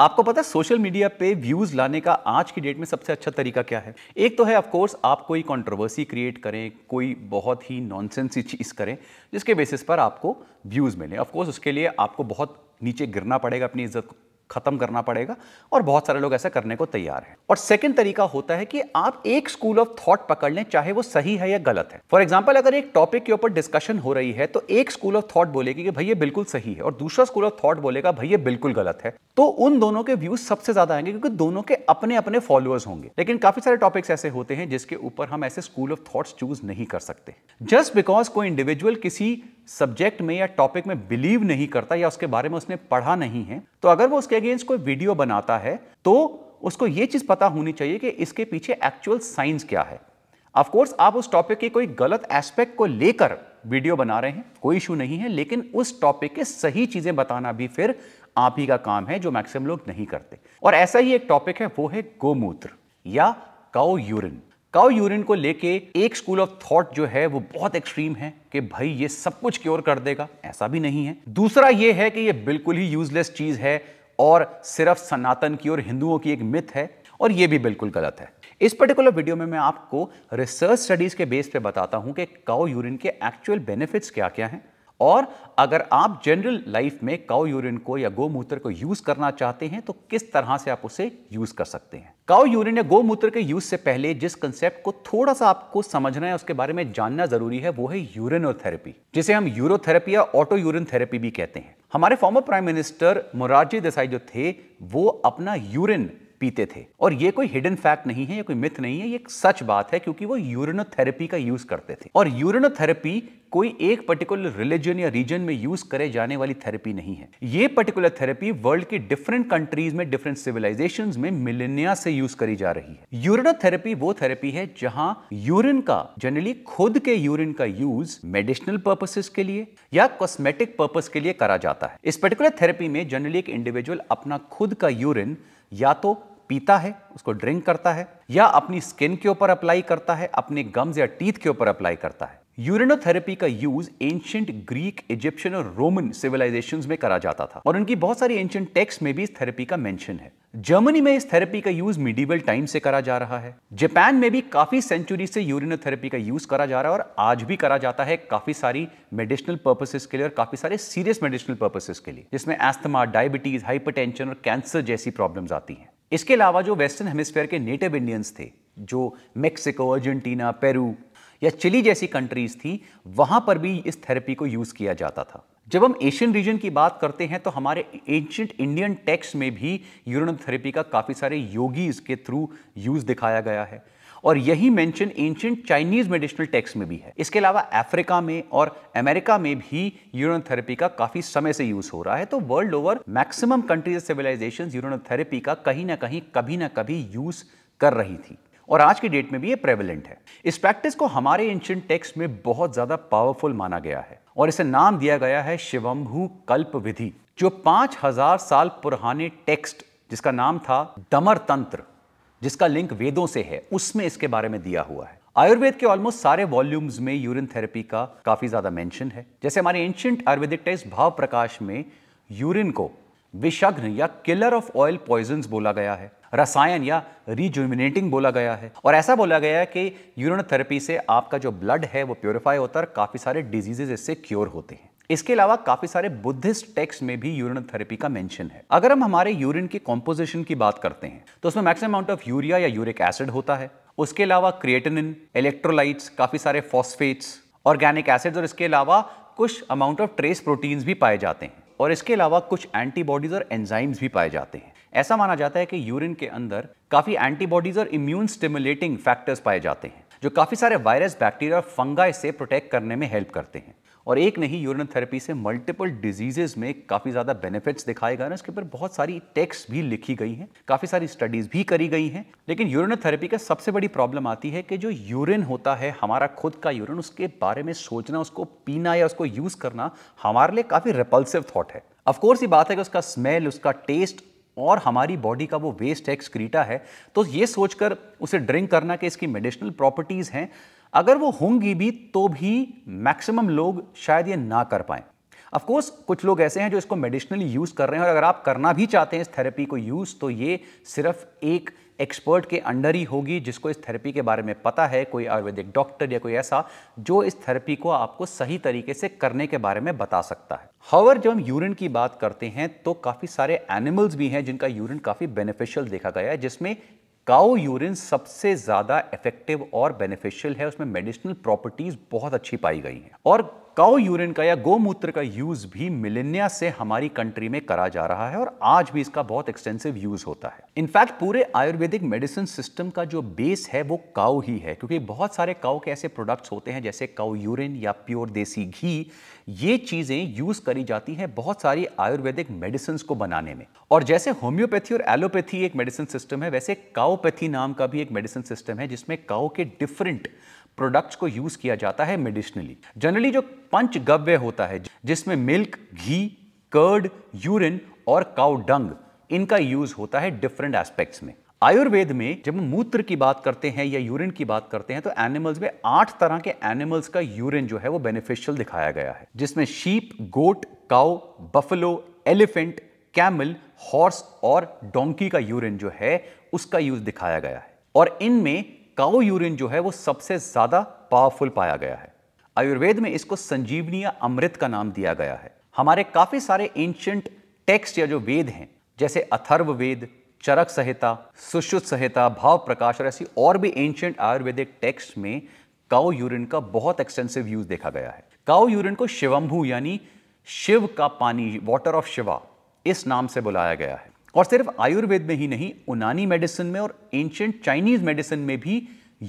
आपको पता है सोशल मीडिया पे व्यूज लाने का आज की डेट में सबसे अच्छा तरीका क्या है एक तो है ऑफ कोर्स आप कोई कंट्रोवर्सी क्रिएट करें कोई बहुत ही नॉनसेंस चीज करें जिसके बेसिस पर आपको व्यूज मिले ऑफ कोर्स उसके लिए आपको बहुत नीचे गिरना पड़ेगा अपनी इज्जत खत्म करना पड़ेगा और बहुत सारे लोग ऐसा करने को तैयार हैं और सेकंड तरीका होता है कि आप एक स्कूल ऑफ थॉट पकड़ लें चाहे वो सही है या गलत है फॉर एग्जाम्पल अगर एक टॉपिक के ऊपर डिस्कशन हो रही है तो एक स्कूल ऑफ थॉट बोलेगी कि भैया बिल्कुल सही है और दूसरा स्कूल ऑफ थॉट बोलेगा भैया बिल्कुल गलत है तो उन दोनों के व्यूज सबसे ज्यादा आएंगे क्योंकि दोनों के अपने अपने फॉलोअर्स होंगे लेकिन काफी सारे टॉपिक्स ऐसे होते हैं जिसके ऊपर हम ऐसे स्कूल ऑफ थॉट्स चूज नहीं कर सकते जस्ट बिकॉज कोई इंडिविजुअल किसी सब्जेक्ट में या टॉपिक में बिलीव नहीं करता या उसके बारे में उसने पढ़ा नहीं है तो अगर वो उसके अगेंस्ट कोई वीडियो बनाता है तो उसको ये चीज़ पता होनी चाहिए कि इसके पीछे एक्चुअल साइंस क्या है ऑफ कोर्स आप उस टॉपिक के कोई गलत एस्पेक्ट को लेकर वीडियो बना रहे हैं कोई इशू नहीं है लेकिन उस टॉपिक के सही चीज़ें बताना भी फिर आप ही का काम है जो मैक्सिमम लोग नहीं करते और ऐसा ही एक टॉपिक है वो है गोमूत्र या काउ यूरिन काउ यूरिन को लेके एक स्कूल ऑफ थॉट जो है वो बहुत एक्सट्रीम है कि भाई ये सब कुछ क्योर कर देगा ऐसा भी नहीं है दूसरा ये है कि ये बिल्कुल ही यूजलेस चीज है और सिर्फ सनातन की और हिंदुओं की एक मिथ है और ये भी बिल्कुल गलत है इस पर्टिकुलर वीडियो में मैं आपको रिसर्च स्टडीज के बेस पे बताता हूं कि काउ यूरिन के एक्चुअल बेनिफिट्स क्या क्या हैं और अगर आप जनरल लाइफ में काउ यूरिन को या गोमूत्र को यूज करना चाहते हैं तो किस तरह से आप उसे यूज कर सकते हैं काउ यूरिन या गोमूत्र के यूज से पहले जिस कंसेप्ट को थोड़ा सा आपको समझना है उसके बारे में जानना जरूरी है वो है यूरिनोथेरेपी जिसे हम यूरोथेरेपी या ऑटो यूरिन थेरेपी भी कहते हैं हमारे former prime minister Morarji Desai जो थे वो अपना यूरिन पीते थे और ये कोई हिडन फैक्ट नहीं है ये कोई मिथ नहीं है ये एक सच बात है क्योंकि वो यूरिनोथेरेपी का यूज करते थे और यूरिनोथेरेपी कोई एक पर्टिकुलर रिलीजन या रीजन में यूज करे जाने वाली थेरेपी नहीं है ये पर्टिकुलर थेरेपी वर्ल्ड के डिफरेंट कंट्रीज में डिफरेंट सिविलाइजेशन में मिलेनिया से यूज करी जा रही है यूरिनोथेरेपी वो थेरेपी है जहां यूरिन का जनरली खुद के यूरिन का यूज मेडिसिनल पर्पसेस के लिए या कॉस्मेटिक पर्पस के लिए करा जाता है इस पर्टिकुलर थेरेपी में जनरली एक इंडिविजुअल अपना खुद का यूरिन या तो पीता है उसको ड्रिंक करता है या अपनी स्किन के ऊपर अप्लाई करता है अपने गम्स या टीथ के ऊपर अप्लाई करता है यूरिनोथेरेपी का यूज एंशियंट ग्रीक इजिप्शियन और रोमन सिविलाइजेशन में करा जाता था और उनकी बहुत सारी एंशियंट टेक्स्ट में भी इस थेरेपी का मेंशन है जर्मनी में इस थेरेपी का यूज मिडिवल टाइम से करा जा रहा है जापान में भी काफी सेंचुरी से यूरिनोथेरेपी का यूज करा जा रहा है और आज भी करा जाता है काफी सारी मेडिसिनल पर्पसेस के लिए और काफी सारे सीरियस मेडिसिनल पर्पसेस के लिए जिसमें एस्थमा डायबिटीज हाइपरटेंशन और कैंसर जैसी प्रॉब्लम्स आती हैं इसके अलावा जो वेस्टर्न हेमिसफेयर के नेटिव इंडियंस थे जो मेक्सिको अर्जेंटीना पेरू या चिली जैसी कंट्रीज थी वहां पर भी इस थेरेपी को यूज किया जाता था जब हम एशियन रीजन की बात करते हैं तो हमारे एंशियंट इंडियन टेक्स्ट में भी यूरोनम थेरेपी का काफ़ी सारे योगी इसके थ्रू यूज़ दिखाया गया है और यही mention ancient Chinese medicinal text में भी है इसके अलावा अफ्रीका में और अमेरिका में भी यूरोनोथेरेपी का काफी समय से यूज हो रहा है तो world over maximum countries civilization urinotherapy का कहीं ना कहीं कभी ना कभी यूज कर रही थी और आज की डेट में भी ये प्रेवलेंट है इस प्रैक्टिस को हमारे एंशियंट टेक्स्ट में बहुत ज्यादा पावरफुल माना गया है और इसे नाम दिया गया है शिवम्भू कल्प विधि जो पांच हजार साल पुराने टेक्स्ट जिसका नाम था दमर तंत्र जिसका लिंक वेदों से है उसमें इसके बारे में दिया हुआ है आयुर्वेद के ऑलमोस्ट सारे वॉल्यूम्स में यूरिन थेरेपी का काफी ज्यादा मेंशन है जैसे हमारे एंशियंट आयुर्वेदिक टेस्ट भाव प्रकाश में यूरिन को विषग्न या किलर ऑफ ऑयल पॉइजन बोला गया है रसायन या रिजुमिनेटिंग बोला गया है और ऐसा बोला गया है कि यूरिन थेरेपी से आपका जो ब्लड है वो प्योरीफाई होता है काफ़ी सारे डिजीजेज इससे क्योर होते हैं इसके अलावा काफी सारे बुद्धिस्ट टेक्स्ट में भी यूरिन थेरेपी का मेंशन है अगर हम हमारे यूरिन के कॉम्पोजिशन की बात करते हैं तो उसमें मैक्सिमम अमाउंट ऑफ यूरिया या यूरिक एसिड होता है उसके अलावा क्रिएटिनिन इलेक्ट्रोलाइट्स काफी सारे फॉस्फेट्स ऑर्गेनिक एसिड्स और इसके अलावा कुछ अमाउंट ऑफ ट्रेस प्रोटीन्स भी पाए जाते हैं और इसके अलावा कुछ एंटीबॉडीज और एंजाइम्स भी पाए जाते हैं ऐसा माना जाता है कि यूरिन के अंदर काफी एंटीबॉडीज और इम्यून स्टिमुलेटिंग फैक्टर्स पाए जाते हैं जो काफी सारे वायरस बैक्टीरिया और फंगाई से प्रोटेक्ट करने में हेल्प करते हैं और एक नहीं यूरिन थेरेपी से मल्टीपल डिजीजेज में काफ़ी ज़्यादा बेनिफिट्स दिखाए गए हैं इसके ऊपर बहुत सारी टेक्स्ट भी लिखी गई हैं काफ़ी सारी स्टडीज़ भी करी गई हैं लेकिन यूरिन थेरेपी का सबसे बड़ी प्रॉब्लम आती है कि जो यूरिन होता है हमारा खुद का यूरिन उसके बारे में सोचना उसको पीना या उसको यूज़ करना हमारे लिए काफ़ी रिपल्सिव थॉट है अफकोर्स ये बात है कि उसका स्मेल उसका टेस्ट और हमारी बॉडी का वो वेस्ट है एक्सक्रीटा है तो ये सोचकर उसे ड्रिंक करना कि इसकी मेडिसिनल प्रॉपर्टीज़ हैं अगर वो होंगी भी तो भी मैक्सिमम लोग शायद ये ना कर पाएँ अफकोर्स कुछ लोग ऐसे हैं जो इसको मेडिसिनली यूज़ कर रहे हैं और अगर आप करना भी चाहते हैं इस थेरेपी को यूज़ तो ये सिर्फ एक एक्सपर्ट के अंडर ही होगी जिसको इस थेरेपी के बारे में पता है कोई आयुर्वेदिक डॉक्टर या कोई ऐसा जो इस थेरेपी को आपको सही तरीके से करने के बारे में बता सकता है हावर जब हम यूरिन की बात करते हैं तो काफ़ी सारे एनिमल्स भी हैं जिनका यूरिन काफ़ी बेनिफिशियल देखा गया है जिसमें काउ यूरिन सबसे ज़्यादा इफेक्टिव और बेनिफिशियल है उसमें मेडिसिनल प्रॉपर्टीज़ बहुत अच्छी पाई गई हैं और काओ यूरिन का या गोमूत्र का यूज़ भी मिलेनिया से हमारी कंट्री में करा जा रहा है और आज भी इसका बहुत एक्सटेंसिव यूज़ होता है इनफैक्ट पूरे आयुर्वेदिक मेडिसिन सिस्टम का जो बेस है वो काउ ही है क्योंकि बहुत सारे काओ के ऐसे प्रोडक्ट्स होते हैं जैसे काओ यूरिन या प्योर देसी घी ये चीज़ें यूज़ करी जाती हैं बहुत सारी आयुर्वेदिक मेडिसिन को बनाने में और जैसे होम्योपैथी और एलोपैथी एक मेडिसिन सिस्टम है वैसे काओपैथी नाम का भी एक मेडिसिन सिस्टम है जिसमें काओ के डिफरेंट प्रोडक्ट्स को यूज़ किया जाता है मेडिसिनली जनरली जो पंचगव्य होता है जिसमें मिल्क घी कर्ड यूरिन और काउ डंग इनका यूज़ होता है डिफरेंट एस्पेक्ट्स में आयुर्वेद में जब हम मूत्र की बात करते हैं या यूरिन की बात करते हैं तो एनिमल्स में आठ तरह के एनिमल्स का यूरिन जो है वो बेनिफिशियल दिखाया गया है जिसमें sheep goat cow buffalo elephant camel horse और डोंकी का यूरिन जो है उसका यूज दिखाया गया है और इनमें काउ यूरिन जो है वो सबसे ज्यादा पावरफुल पाया गया है आयुर्वेद में इसको संजीवनीय अमृत का नाम दिया गया है हमारे काफी सारे एंशियंट टेक्स्ट या जो वेद हैं जैसे अथर्व वेद चरक संहिता सुश्रुत संहिता भाव प्रकाश और ऐसी और भी एंशियंट आयुर्वेदिक टेक्स्ट में काउ यूरिन का बहुत एक्सटेंसिव यूज देखा गया है काउ यूरिन को शिवम्भू यानी शिव का पानी वाटर ऑफ शिवा इस नाम से बुलाया गया है और सिर्फ आयुर्वेद में ही नहीं उनानी मेडिसिन में और एंशियंट चाइनीज मेडिसिन में भी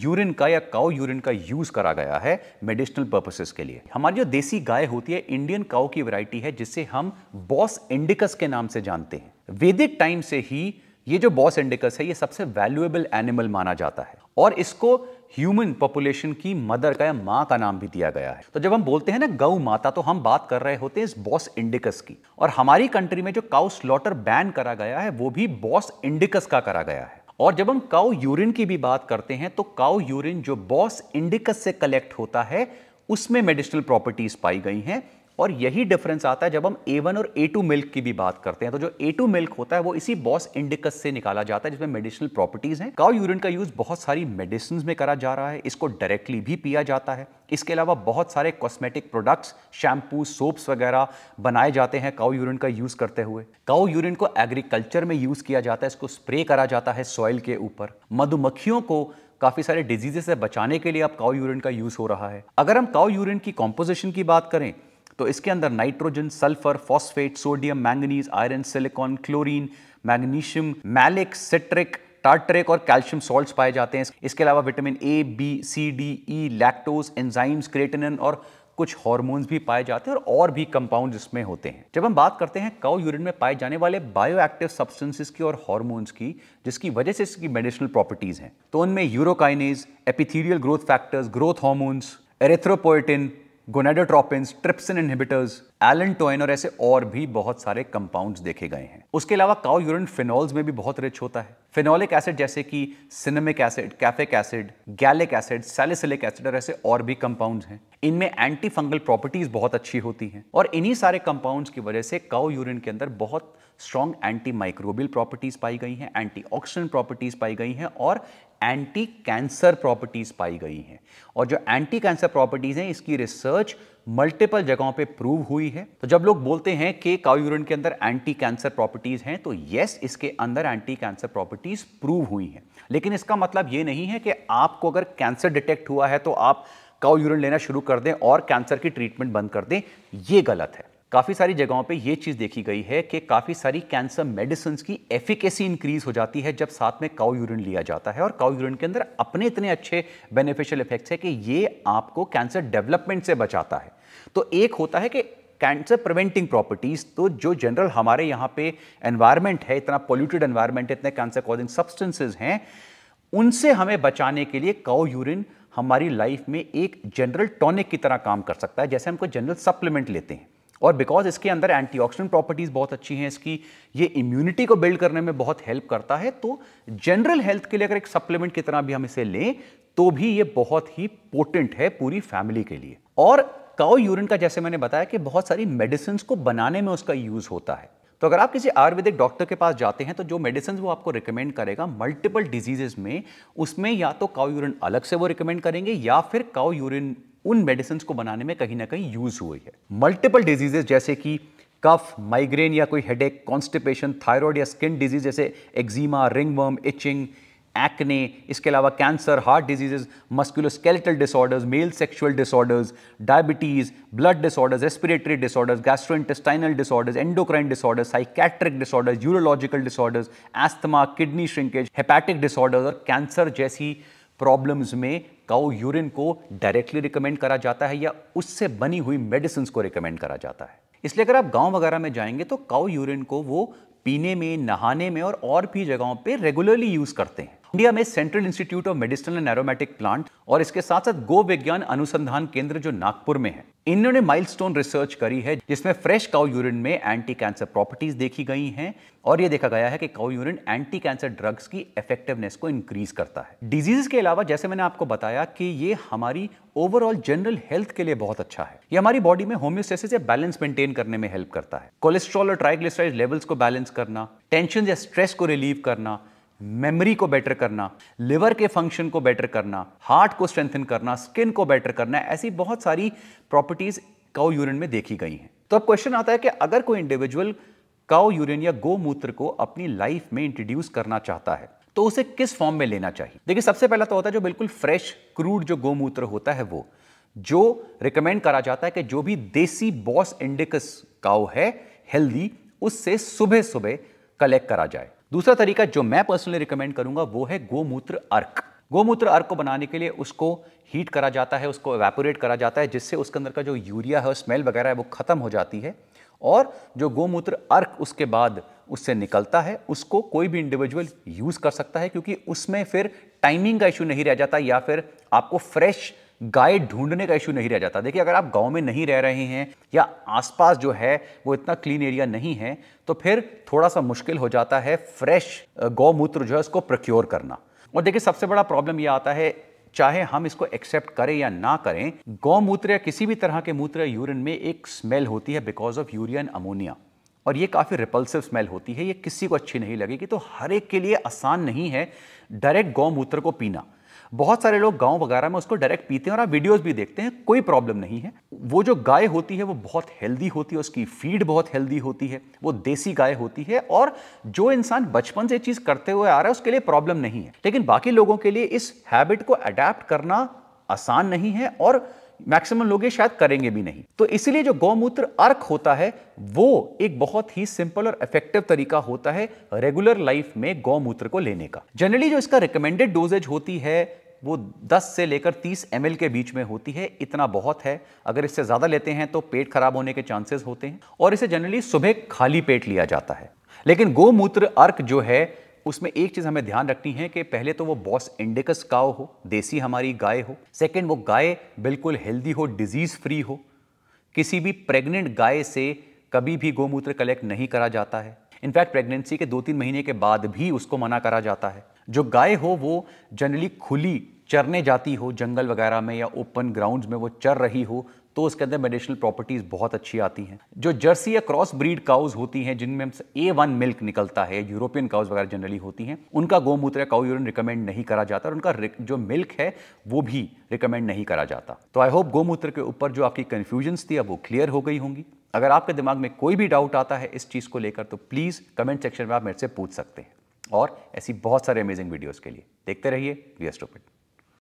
यूरिन का या काउ यूरिन का यूज करा गया है मेडिसिनल पर्पसेस के लिए हमारी जो देसी गाय होती है इंडियन काउ की वैरायटी है जिसे हम बॉस इंडिकस के नाम से जानते हैं वैदिक टाइम से ही ये जो बॉस इंडिकस है ये सबसे वैल्यूएबल एनिमल माना जाता है और इसको ह्यूमन पॉपुलेशन की मदर का या माँ का नाम भी दिया गया है तो जब हम बोलते हैं ना गऊ माता तो हम बात कर रहे होते हैं इस बॉस इंडिकस की और हमारी कंट्री में जो काउ स्लॉटर बैन करा गया है वो भी बॉस इंडिकस का करा गया है और जब हम काउ यूरिन की भी बात करते हैं तो काउ यूरिन जो बॉस इंडिकस से कलेक्ट होता है उसमें मेडिसिनल प्रॉपर्टीज पाई गई हैं और यही डिफरेंस आता है जब हम ए वन और ए टू मिल्क की भी बात करते हैं तो जो ए टू मिल्क होता है वो इसी बॉस इंडिकस से निकाला जाता है जिसमें मेडिसिनल प्रॉपर्टीज हैं काउ यूरिन का यूज बहुत सारी मेडिसिन में करा जा रहा है इसको डायरेक्टली भी पिया जाता है इसके अलावा बहुत सारे कॉस्मेटिक प्रोडक्ट्स शैम्पू सोप्स वगैरह बनाए जाते हैं काउ यूरिन का यूज़ करते हुए काउ यूरिन को एग्रीकल्चर में यूज़ किया जाता है इसको स्प्रे करा जाता है सॉइल के ऊपर मधुमक्खियों को काफ़ी सारे डिजीजे से बचाने के लिए अब काउ यूरिन का यूज़ हो रहा है अगर हम काउ यूरिन की कॉम्पोजिशन की बात करें तो इसके अंदर nitrogen sulphur phosphate sodium manganese iron silicon chlorine magnesium malic citric tartaric और कैल्शियम सॉल्ट्स पाए जाते हैं इसके अलावा vitamin A B C D E lactose enzymes creatinine और कुछ हॉर्मोन्स भी पाए जाते हैं और और भी कंपाउंड इसमें होते हैं जब हम बात करते हैं काउ यूरिन में पाए जाने वाले बायोएक्टिव सब्सटेंसेस की और हॉर्मोन्स की जिसकी वजह से इसकी मेडिसिनल प्रॉपर्टीज हैं तो उनमें urokinase epithelial growth factors growth hormones erythropoietin gonadotropins trypsin inhibitors allantoin और ऐसे और भी बहुत सारे कंपाउंड्स देखे गए हैं उसके अलावा काउ यूरिन फिनॉल्स में भी बहुत रिच होता है फिनॉलिक एसिड जैसे कि cinnamic acid caffeic acid gallic acid salicylic acid और ऐसे और भी कंपाउंड्स हैं इनमें एंटी फंगल प्रॉपर्टीज बहुत अच्छी होती हैं और इन्हीं सारे कंपाउंड्स की वजह से काउ यूरिन के अंदर बहुत स्ट्रॉन्ग एंटी माइक्रोबियल प्रॉपर्टीज पाई गई हैं एंटी ऑक्सीडेंट प्रॉपर्टीज पाई गई हैं और एंटी कैंसर प्रॉपर्टीज पाई गई हैं और जो एंटी कैंसर प्रॉपर्टीज हैं इसकी रिसर्च मल्टीपल जगहों पे प्रूव हुई है तो जब लोग बोलते हैं कि काउ यूरिन के अंदर एंटी कैंसर प्रॉपर्टीज हैं तो यस इसके अंदर एंटी कैंसर प्रॉपर्टीज प्रूव हुई हैं लेकिन इसका मतलब ये नहीं है कि आपको अगर कैंसर डिटेक्ट हुआ है तो आप काउ यूरिन लेना शुरू कर दें और कैंसर की ट्रीटमेंट बंद कर दें ये गलत है काफ़ी सारी जगहों पे ये चीज़ देखी गई है कि काफ़ी सारी कैंसर मेडिसिन की एफिकेसी इंक्रीज हो जाती है जब साथ में काउ यूरिन लिया जाता है और काउ यूरिन के अंदर अपने इतने अच्छे बेनिफिशियल इफेक्ट्स है कि ये आपको कैंसर डेवलपमेंट से बचाता है तो एक होता है कि कैंसर प्रिवेंटिंग प्रॉपर्टीज़ तो जो जनरल हमारे यहाँ पे एनवायरमेंट है इतना पोल्यूटेड एनवायरमेंट है इतने कैंसर कॉजिंग सब्सटेंसेज हैं उनसे हमें बचाने के लिए काउ यूरिन हमारी लाइफ में एक जनरल टॉनिक की तरह काम कर सकता है जैसे हमको जनरल सप्लीमेंट लेते हैं और बिकॉज इसके अंदर एंटीऑक्सीडेंट प्रॉपर्टीज़ बहुत अच्छी हैं इसकी ये इम्यूनिटी को बिल्ड करने में बहुत हेल्प करता है तो जनरल हेल्थ के लिए अगर एक सप्लीमेंट कितना भी हम इसे लें तो भी ये बहुत ही पोटेंट है पूरी फैमिली के लिए और काउ यूरिन का जैसे मैंने बताया कि बहुत सारी मेडिसिन को बनाने में उसका यूज़ होता है तो अगर आप किसी आयुर्वेदिक डॉक्टर के पास जाते हैं तो जो मेडिसिन वो आपको रिकमेंड करेगा मल्टीपल डिजीजेस में उसमें या तो काउ यूरिन अलग से वो रिकमेंड करेंगे या फिर काउ यूरिन उन मेडिसिन को बनाने में कहीं ना कहीं यूज हुई है मल्टीपल डिजीजेज जैसे कि कफ माइग्रेन या कोई हेडेक कॉन्स्टिपेशन थायराइड या स्किन डिजीज जैसे एक्जिमा रिंगवर्म इचिंग एक्ने इसके अलावा cancer heart diseases musculoskeletal disorders male sexual disorders diabetes blood disorders respiratory disorders gastrointestinal disorders endocrine disorders psychiatric disorders urological disorders asthma kidney shrinkage hepatic disorders और cancer जैसी problems में cow urine को directly recommend करा जाता है या उससे बनी हुई मेडिसिन को रिकमेंड करा जाता है इसलिए अगर आप गांव वगैरह में जाएंगे तो काउ यूरिन को वो पीने में नहाने में और और भी जगहों पे रेगुलरली यूज़ करते हैं इंडिया में Central Institute of Medicinal and Aromatic Plant और इसके साथ साथ गो विज्ञान अनुसंधान केंद्र जो नागपुर में है इन्होंने माइलस्टोन रिसर्च करी है जिसमें फ्रेश काउ यूरिन में एंटी कैंसर प्रॉपर्टीज देखी गई हैं और यह देखा गया है कि cow urine anti cancer drugs की इफेक्टिवनेस को इंक्रीज करता है डिजीज के अलावा जैसे मैंने आपको बताया कि ये हमारी ओवरऑल जनरल हेल्थ के लिए बहुत अच्छा है ये हमारी बॉडी में होम्योस्टेसिस या बैलेंस मेंटेन करने में हेल्प करता है कोलेस्ट्रॉल और ट्राइग्लिसराइड लेवल्स को बैलेंस करना टेंशन या स्ट्रेस को रिलीव करना मेमोरी को बेटर करना लिवर के फंक्शन को बेटर करना हार्ट को स्ट्रेंथन करना स्किन को बेटर करना ऐसी बहुत सारी प्रॉपर्टीज काउ यूरिन में देखी गई हैं तो अब क्वेश्चन आता है कि अगर कोई इंडिविजुअल काउ यूरिन या गोमूत्र को अपनी लाइफ में इंट्रोड्यूस करना चाहता है तो उसे किस फॉर्म में लेना चाहिए देखिए सबसे पहला तो होता है जो बिल्कुल फ्रेश क्रूड जो गोमूत्र होता है वो जो रिकमेंड करा जाता है कि जो भी देसी बॉस इंडिकस काउ है हेल्दी उससे सुबह सुबह कलेक्ट करा जाए दूसरा तरीका जो मैं पर्सनली रिकमेंड करूंगा वो है गोमूत्र अर्क गोमूत्र अर्क को बनाने के लिए उसको हीट करा जाता है उसको एवेपोरेट करा जाता है जिससे उसके अंदर का जो यूरिया है स्मेल वगैरह है वो ख़त्म हो जाती है और जो गोमूत्र अर्क उसके बाद उससे निकलता है उसको कोई भी इंडिविजुअल यूज़ कर सकता है क्योंकि उसमें फिर टाइमिंग का इशू नहीं रह जाता या फिर आपको फ्रेश गाय ढूंढने का इशू नहीं रह जाता देखिए अगर आप गांव में नहीं रह रहे हैं या आसपास जो है वो इतना क्लीन एरिया नहीं है तो फिर थोड़ा सा मुश्किल हो जाता है फ्रेश गौमूत्र जो है उसको प्रक्योर करना और देखिए सबसे बड़ा प्रॉब्लम ये आता है चाहे हम इसको एक्सेप्ट करें या ना करें गौमूत्र या किसी भी तरह के मूत्र यूरिन में एक स्मेल होती है because of urea and ammonia और ये काफ़ी रिपल्सिव स्मेल होती है ये किसी को अच्छी नहीं लगेगी तो हर एक के लिए आसान नहीं है डायरेक्ट गौमूत्र को पीना बहुत सारे लोग गांव वगैरह में उसको डायरेक्ट पीते हैं और आप वीडियोस भी देखते हैं कोई प्रॉब्लम नहीं है वो जो गाय होती है वो बहुत हेल्दी होती है उसकी फीड बहुत हेल्दी होती है वो देसी गाय होती है और जो इंसान बचपन से चीज़ करते हुए आ रहा है उसके लिए प्रॉब्लम नहीं है लेकिन बाकी लोगों के लिए इस हैबिट को अडेप्ट करना आसान नहीं है और मैक्सिमम लोग ये शायद करेंगे भी नहीं तो इसीलिए जो गौमूत्र अर्क होता है वो एक बहुत ही सिंपल और इफेक्टिव तरीका होता है रेगुलर लाइफ में गौमूत्र को लेने का जनरली जो इसका रिकमेंडेड डोजेज होती है वो 10 से लेकर 30 एम के बीच में होती है इतना बहुत है अगर इससे ज़्यादा लेते हैं तो पेट खराब होने के चांसेस होते हैं और इसे जनरली सुबह खाली पेट लिया जाता है लेकिन गोमूत्र अर्क जो है उसमें एक चीज़ हमें ध्यान रखनी है कि पहले तो वो बॉस इंडिकस काव हो देसी हमारी गाय हो सेकेंड वो गाय बिल्कुल हेल्दी हो डिजीज़ फ्री हो किसी भी प्रेग्नेंट गाय से कभी भी गोमूत्र कलेक्ट नहीं करा जाता है इनफैक्ट प्रेगनेंसी के दो तीन महीने के बाद भी उसको मना करा जाता है जो गाय हो वो जनरली खुली चरने जाती हो जंगल वगैरह में या ओपन ग्राउंड्स में वो चर रही हो तो उसके अंदर मेडिसिनल प्रॉपर्टीज़ बहुत अच्छी आती हैं जो जर्सी या क्रॉस ब्रीड काउज होती हैं जिनमें हमसे ए वन मिल्क निकलता है यूरोपियन काउज वगैरह जनरली होती हैं उनका गोमूत्र या काउ यूरिन रिकमेंड नहीं करा जाता और उनका जो मिल्क है वो भी रिकमेंड नहीं करा जाता तो आई होप गोमूत्र के ऊपर जो आपकी कन्फ्यूजन्स थी अब वो क्लियर हो गई होंगी अगर आपके दिमाग में कोई भी डाउट आता है इस चीज़ को लेकर तो प्लीज़ कमेंट सेक्शन में आप मेरे से पूछ सकते हैं और ऐसी बहुत सारे अमेजिंग वीडियोज़ के लिए देखते रहिए वी एस्टोपिट